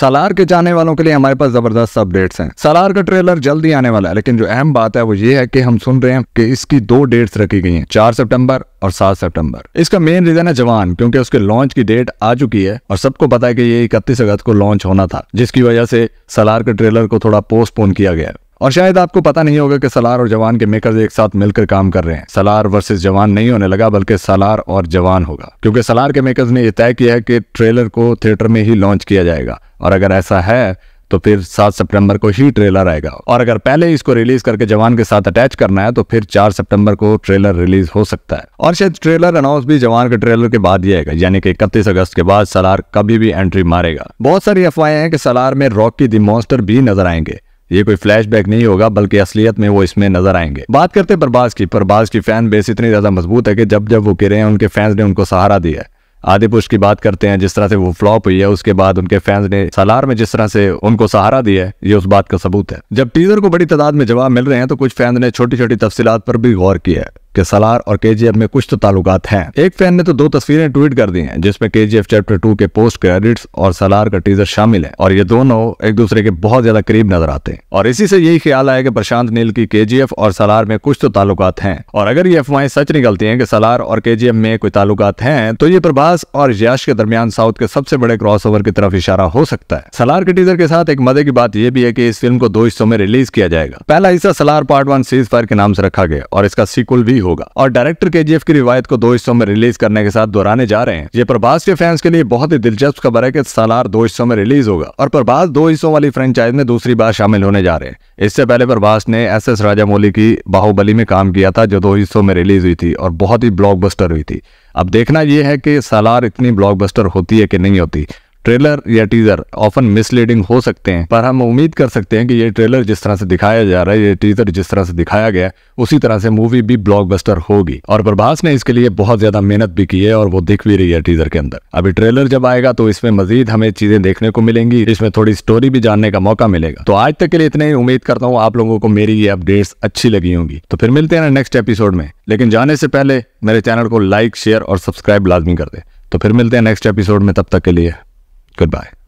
सलार के जाने वालों के लिए हमारे पास जबरदस्त अपडेट्स हैं सलार का ट्रेलर जल्दी आने वाला है लेकिन जो अहम बात है वो ये है कि हम सुन रहे हैं कि इसकी दो डेट्स रखी गई हैं चार सितंबर और सात सितंबर इसका मेन रीजन है जवान क्योंकि उसके लॉन्च की डेट आ चुकी है और सबको पता है कि ये इकतीस अगस्त को लॉन्च होना था जिसकी वजह से सलार के ट्रेलर को थोड़ा पोस्टपोन किया गया और शायद आपको पता नहीं होगा कि सलार और जवान के मेकर्स एक साथ मिलकर काम कर रहे हैं सलार वर्सेस जवान नहीं होने लगा बल्कि सलार और जवान होगा क्योंकि सलार के मेकर्स ने यह तय किया है कि ट्रेलर को थिएटर में ही लॉन्च किया जाएगा और अगर ऐसा है तो फिर 7 सितंबर को ही ट्रेलर आएगा और अगर पहले इसको रिलीज करके जवान के साथ अटैच करना है तो फिर 4 सितंबर को ट्रेलर रिलीज हो सकता है और शायद ट्रेलर अनाउंस भी जवान के ट्रेलर के बाद ही आएगा यानी कि इकतीस अगस्त के बाद सलार कभी भी एंट्री मारेगा बहुत सारी अफवाहें हैं कि सलार में रॉकी दी मॉन्स्टर भी नजर आएंगे ये कोई फ्लैशबैक नहीं होगा बल्कि असलियत में वो इसमें नजर आएंगे बात करते प्रभास की प्रभास की फैन बेस इतनी ज्यादा मजबूत है कि जब जब वो गिरे हैं उनके फैंस ने उनको सहारा दिया है आदिपुरुष की बात करते हैं जिस तरह से वो फ्लॉप हुई है उसके बाद उनके फैंस ने सलार में जिस तरह से उनको सहारा दिया है ये उस बात का सबूत है जब टीजर को बड़ी तादाद में जवाब मिल रहे हैं तो कुछ फैंस ने छोटी छोटी तफसीत पर भी गौर किया है कि सलार और केजीएफ में कुछ तो ताल्लुकात हैं एक फैन ने तो दो तस्वीरें ट्वीट कर दी हैं जिसमें केजीएफ चैप्टर टू के पोस्ट क्रेडिट्स और सलार का टीजर शामिल है और ये दोनों एक दूसरे के बहुत ज्यादा करीब नजर आते हैं और इसी से यही ख्याल आया कि प्रशांत नील की केजीएफ और सलार में कुछ तो ताल्लुकात हैं और अगर ये अफवाहें सच निकलती है कि सलार और केजीएफ में कोई ताल्लुकात हैं तो ये प्रभास और यश के दरमियान साउथ के सबसे बड़े क्रॉस की तरफ इशारा हो सकता है सलार के टीजर के साथ एक मजे की बात यह भी है कि इस फिल्म को दो हिस्सों में रिलीज किया जाएगा पहला हिस्सा Salaar part one ceasefire के नाम से रखा गया और इसका सीक्वल भी होगा और डायरेक्टर के की रिवायत को दो हिस्सों में रिलीज करने के साथ दोहराने जा रहे हैं ये प्रभास के फैंस के लिए बहुत ही दिलचस्प खबर है की सालार दो हिस्सों में रिलीज होगा और प्रभास दो हिस्सों वाली फ्रेंचाइज में दूसरी बार शामिल होने जा रहे हैं इससे पहले प्रभास ने एस एस राजामौली की बाहुबली में काम किया था जो दो हिस्सों में रिलीज हुई थी और बहुत ही ब्लॉकबस्टर हुई थी अब देखना यह है कि सालार इतनी ब्लॉकबस्टर होती है कि नहीं होती ट्रेलर या टीजर ऑफन मिसलीडिंग हो सकते हैं पर हम उम्मीद कर सकते हैं कि ये ट्रेलर जिस तरह से दिखाया जा रहा है ये टीजर जिस तरह से दिखाया गया उसी तरह से मूवी भी ब्लॉकबस्टर होगी और प्रभास ने इसके लिए बहुत ज्यादा मेहनत भी की है और वो दिख भी रही है टीजर के अंदर अभी ट्रेलर जब आएगा तो इसमें मजीद हमें चीजें देखने को मिलेंगी इसमें थोड़ी स्टोरी भी जानने का मौका मिलेगा तो आज तक के लिए इतने ही उम्मीद करता हूँ आप लोगों को मेरी ये अपडेट्स अच्छी लगी होंगी तो फिर मिलते हैं ना नेक्स्ट एपिसोड में लेकिन जाने से पहले मेरे चैनल को लाइक शेयर और सब्सक्राइब लाजमी कर दे तो फिर मिलते हैं नेक्स्ट एपिसोड में तब तक के लिए Goodbye.